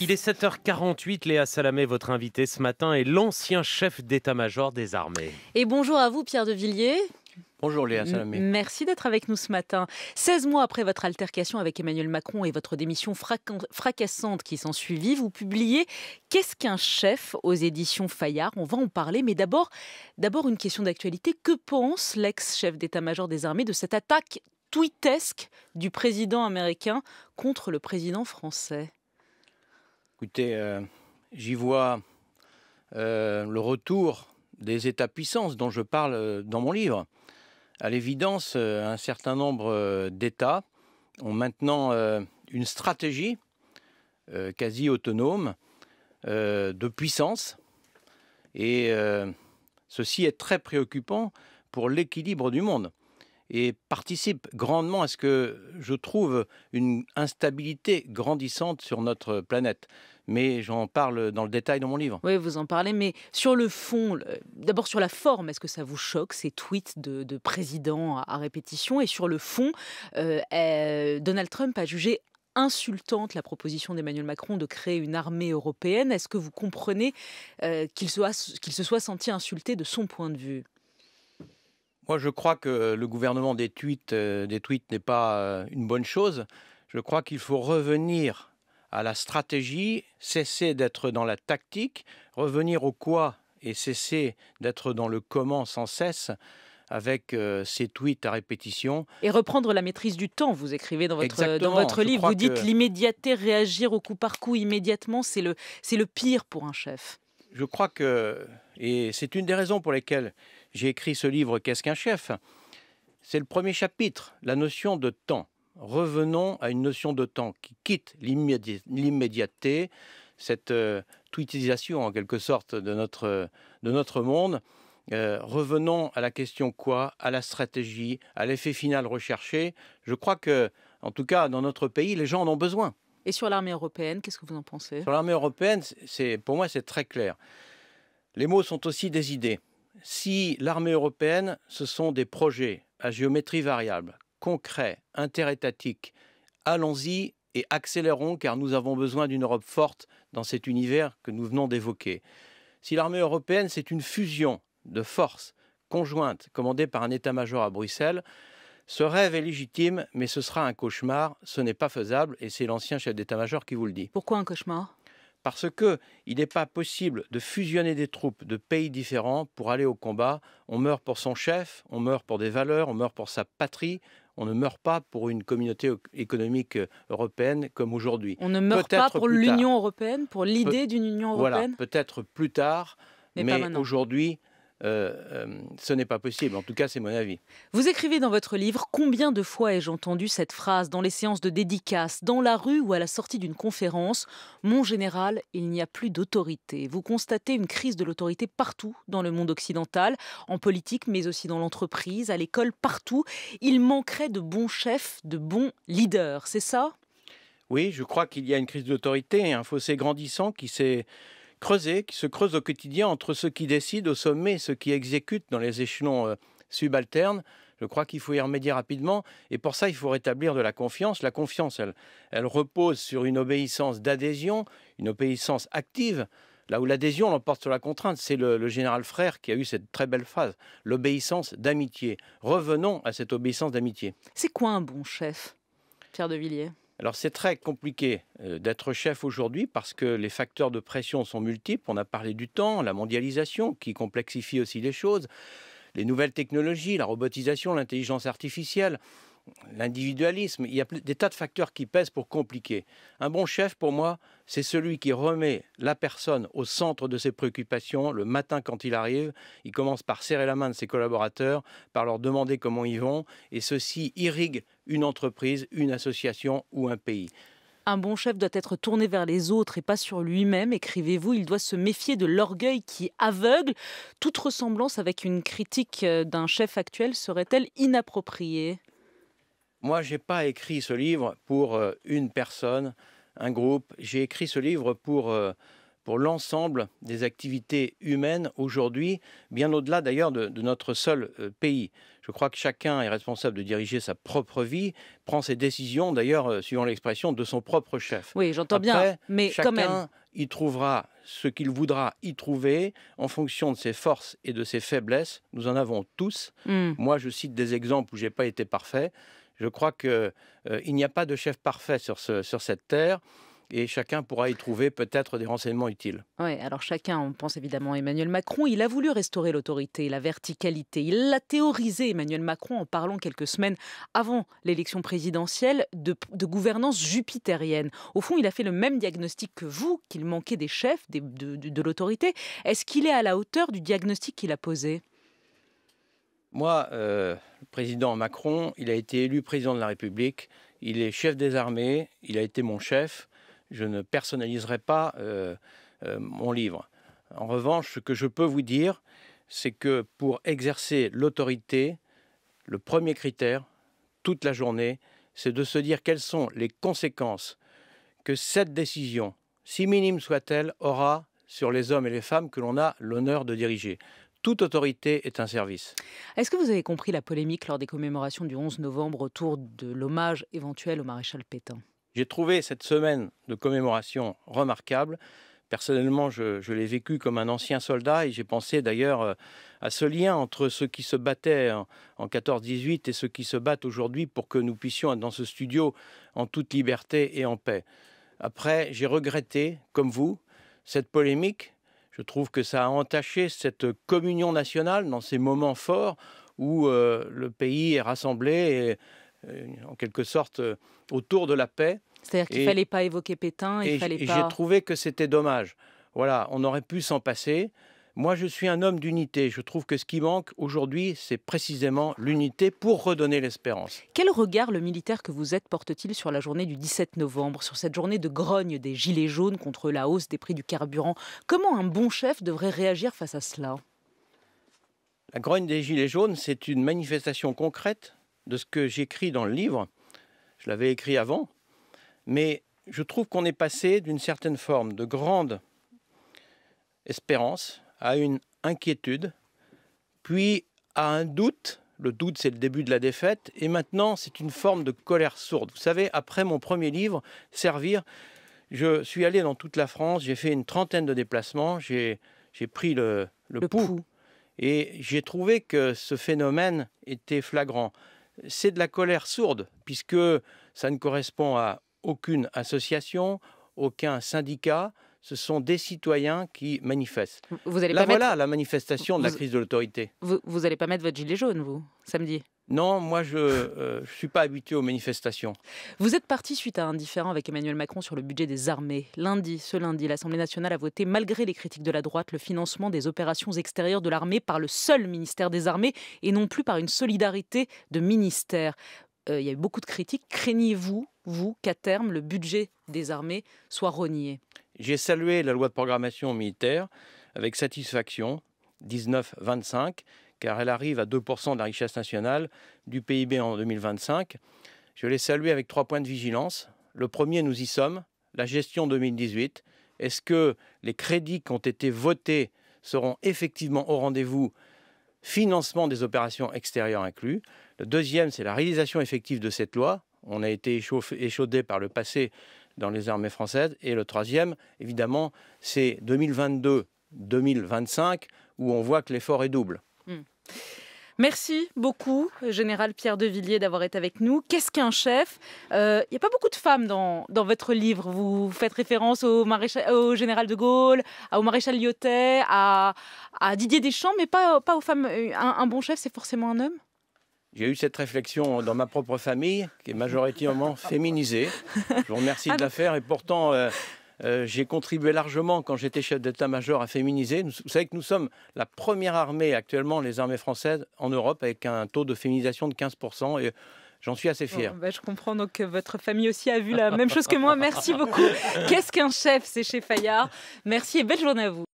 Il est 7h48, Léa Salamé, votre invité ce matin, est l'ancien chef d'état-major des armées. Et bonjour à vous, Pierre de Villiers. Bonjour Léa Salamé. Merci d'être avec nous ce matin. 16 mois après votre altercation avec Emmanuel Macron et votre démission fracassante qui s'en suivit, vous publiez Qu'est-ce qu'un chef aux éditions Fayard On va en parler, mais d'abord, d'abord une question d'actualité. Que pense l'ex-chef d'état-major des armées de cette attaque tweetesque du président américain contre le président français Écoutez, euh, j'y vois euh, le retour des États-puissances dont je parle euh, dans mon livre. À l'évidence, un certain nombre d'États ont maintenant une stratégie quasi autonome de puissance. Et ceci est très préoccupant pour l'équilibre du monde et participe grandement à ce que je trouve une instabilité grandissante sur notre planète. Mais j'en parle dans le détail dans mon livre. Oui, vous en parlez, mais sur le fond, d'abord sur la forme, est-ce que ça vous choque, ces tweets de, de présidents à, répétition Et sur le fond, euh, euh, Donald Trump a jugé insultante la proposition d'Emmanuel Macron de créer une armée européenne. Est-ce que vous comprenez euh, qu'il se soit senti insulté de son point de vue moi, je crois que le gouvernement des tweets, euh, n'est pas euh, une bonne chose. Je crois qu'il faut revenir à la stratégie, cesser d'être dans la tactique, revenir au quoi et cesser d'être dans le comment sans cesse avec euh, ces tweets à répétition. Et reprendre la maîtrise du temps, vous écrivez dans votre, dans votre livre, vous dites l'immédiateté, réagir au coup par coup immédiatement, c'est le pire pour un chef je crois que, et c'est une des raisons pour lesquelles j'ai écrit ce livre Qu'est-ce qu'un chef C'est le premier chapitre, la notion de temps. Revenons à une notion de temps qui quitte l'immédiateté, cette euh, tweetisation en quelque sorte de notre, de notre monde. Euh, revenons à la question quoi, à la stratégie, à l'effet final recherché. Je crois que, en tout cas, dans notre pays, les gens en ont besoin. Et sur l'armée européenne, qu'est-ce que vous en pensez Sur l'armée européenne, pour moi c'est très clair. Les mots sont aussi des idées. Si l'armée européenne, ce sont des projets à géométrie variable, concrets, interétatiques, allons-y et accélérons car nous avons besoin d'une Europe forte dans cet univers que nous venons d'évoquer. Si l'armée européenne, c'est une fusion de forces conjointes commandées par un état-major à Bruxelles, ce rêve est légitime, mais ce sera un cauchemar, ce n'est pas faisable, et c'est l'ancien chef d'état-major qui vous le dit. Pourquoi un cauchemar parce que il n'est pas possible de fusionner des troupes de pays différents pour aller au combat. On meurt pour son chef, on meurt pour des valeurs, on meurt pour sa patrie. On ne meurt pas pour une communauté économique euh, européenne comme aujourd'hui. On ne meurt pas pour l'Union européenne, pour l'idée d'une Union européenne. peut-être plus tard, mais, mais aujourd'hui, euh, euh, ce n'est pas possible. En tout cas, c'est mon avis. Vous écrivez dans votre livre Combien de fois ai-je entendu cette phrase dans les séances de dédicaces, dans la rue ou à la sortie d'une conférence Mon général, il n'y a plus d'autorité. Vous constatez une crise de l'autorité partout dans le monde occidental, en politique, mais aussi dans l'entreprise, à l'école, partout. Il manquerait de bons chefs, de bons leaders, c'est ça oui, je crois qu'il y a une crise d'autorité, un fossé grandissant qui s'est Creuser, qui se creuse au quotidien entre ceux qui décident au sommet et ceux qui exécutent dans les échelons euh, subalternes. Je crois qu'il faut y remédier rapidement et pour ça, il faut rétablir de la confiance. La confiance, elle, repose sur une obéissance d'adhésion, une obéissance active. Là où l'adhésion l'emporte sur la contrainte, c'est le, général Frère qui a eu cette très belle phrase, l'obéissance d'amitié. Revenons à cette obéissance d'amitié. C'est quoi un bon chef, Pierre de Villiers alors c'est très compliqué euh, d'être chef aujourd'hui parce que les facteurs de pression sont multiples. On a parlé du temps, la mondialisation qui complexifie aussi les choses, les nouvelles technologies, la robotisation, l'intelligence artificielle l'individualisme, il y a des tas de facteurs qui pèsent pour compliquer. Un bon chef, pour moi, c'est celui qui remet la personne au centre de ses préoccupations le matin quand il arrive. Il commence par serrer la main de ses collaborateurs, par leur demander comment ils vont, et ceci irrigue une entreprise, une association ou un pays. Un bon chef doit être tourné vers les autres et pas sur lui-même, écrivez-vous. Il doit se méfier de l'orgueil qui aveugle. Toute ressemblance avec une critique euh, d'un chef actuel serait-elle inappropriée moi, je n'ai pas écrit ce livre pour euh, une personne, un groupe. J'ai écrit ce livre pour, euh, pour l'ensemble des activités humaines aujourd'hui, bien au-delà d'ailleurs de, notre seul euh, pays. Je crois que chacun est responsable de diriger sa propre vie, prend ses décisions d'ailleurs, suivant l'expression, de son propre chef. Oui, j'entends bien, mais quand même. y trouvera ce qu'il voudra y trouver en fonction de ses forces et de ses faiblesses. Nous en avons tous. Mmh. Moi, je cite des exemples où j'ai pas été parfait. Je crois qu'il euh, n'y a pas de chef parfait sur, cette terre et chacun pourra y trouver peut-être des renseignements utiles. Oui, alors chacun, on pense évidemment à Emmanuel Macron, il a voulu restaurer l'autorité, la verticalité, il l'a théorisé Emmanuel Macron en parlant quelques semaines avant l'élection présidentielle de, gouvernance jupitérienne. Au fond, il a fait le même diagnostic que vous, qu'il manquait des chefs, de l'autorité. Est-ce qu'il est à la hauteur du diagnostic qu'il a posé moi, euh, le président Macron, il a été élu président de la République, il est chef des armées, il a été mon chef. Je ne personnaliserai pas euh, euh, mon livre. En revanche, ce que je peux vous dire, c'est que pour exercer l'autorité, le premier critère, toute la journée, c'est de se dire quelles sont les conséquences que cette décision, si minime soit-elle, aura sur les hommes et les femmes que l'on a l'honneur de diriger toute autorité est un service. Est-ce que vous avez compris la polémique lors des commémorations du 11 novembre autour de l'hommage éventuel au maréchal Pétain J'ai trouvé cette semaine de commémoration remarquable. Personnellement, je, l'ai vécu comme un ancien soldat et j'ai pensé d'ailleurs euh, à ce lien entre ceux qui se battaient en, en 14-18 et ceux qui se battent aujourd'hui pour que nous puissions être dans ce studio en toute liberté et en paix. Après, j'ai regretté, comme vous, cette polémique je trouve que ça a entaché cette communion nationale dans ces moments forts où euh, le pays est rassemblé, euh, en quelque sorte, euh, autour de la paix. C'est-à-dire qu'il ne fallait pas évoquer Pétain, il fallait pas... J'ai trouvé que c'était dommage. Voilà, on aurait pu s'en passer. Moi, je suis un homme d'unité. Je trouve que ce qui manque aujourd'hui, c'est précisément l'unité pour redonner l'espérance. Quel regard le militaire que vous êtes porte-t-il sur la journée du 17 novembre, sur cette journée de grogne des Gilets jaunes contre la hausse des prix du carburant Comment un bon chef devrait réagir face à cela La grogne des Gilets jaunes, c'est une manifestation concrète de ce que j'écris dans le livre. Je l'avais écrit avant, mais je trouve qu'on est passé d'une certaine forme de grande espérance à une inquiétude, puis à un doute. Le doute, c'est le début de la défaite. Et maintenant, c'est une forme de colère sourde. Vous savez, après mon premier livre, Servir, je suis allé dans toute la France, j'ai fait une trentaine de déplacements, j'ai pris le, le, pouls. Et j'ai trouvé que ce phénomène était flagrant. C'est de la colère sourde, puisque ça ne correspond à aucune association, aucun syndicat, ce sont des citoyens qui manifestent. Vous allez Là, voilà la manifestation de la crise de l'autorité. Vous n'allez pas mettre votre gilet jaune, vous, samedi non, moi je ne euh, suis pas habitué aux manifestations. Vous êtes parti suite à un différend avec Emmanuel Macron sur le budget des armées. Lundi, ce lundi, l'Assemblée nationale a voté, malgré les critiques de la droite, le financement des opérations extérieures de l'armée par le seul ministère des armées et non plus par une solidarité de ministères. Euh, il y a eu beaucoup de critiques. Craignez-vous, vous, qu'à terme, le budget des armées soit renié j'ai salué la loi de programmation militaire avec satisfaction, 19-25, car elle arrive à 2% de la richesse nationale du PIB en 2025. Je l'ai salué avec trois points de vigilance. Le premier, nous y sommes, la gestion 2018. Est-ce que les crédits qui ont été votés seront effectivement au rendez-vous financement des opérations extérieures inclus. Le deuxième, c'est la réalisation effective de cette loi. On a été échaudé par le passé dans les armées françaises. Et le troisième, évidemment, c'est 2022-2025, où on voit que l'effort est double. Hmm. Merci beaucoup, Général Pierre de Villiers, d'avoir été avec nous. Qu'est-ce qu'un chef Il n'y euh, a pas beaucoup de femmes dans, votre livre. Vous faites référence au, maréchal, au général de Gaulle, au maréchal Lyotet, à, Didier Deschamps, mais pas, pas aux femmes. un bon chef, c'est forcément un homme j'ai eu cette réflexion dans ma propre famille, qui est majoritairement féminisée. Je vous remercie de la faire et pourtant. Euh, euh, j'ai contribué largement quand j'étais chef d'état-major à féminiser. Vous savez que nous sommes la première armée actuellement, les armées françaises, en Europe, avec un taux de féminisation de 15%. Et J'en suis assez fier. Bah, je comprends donc euh, votre famille aussi a vu la même chose que moi. Merci beaucoup. Qu'est-ce qu'un chef C'est chez Fayard. Merci et belle journée à vous.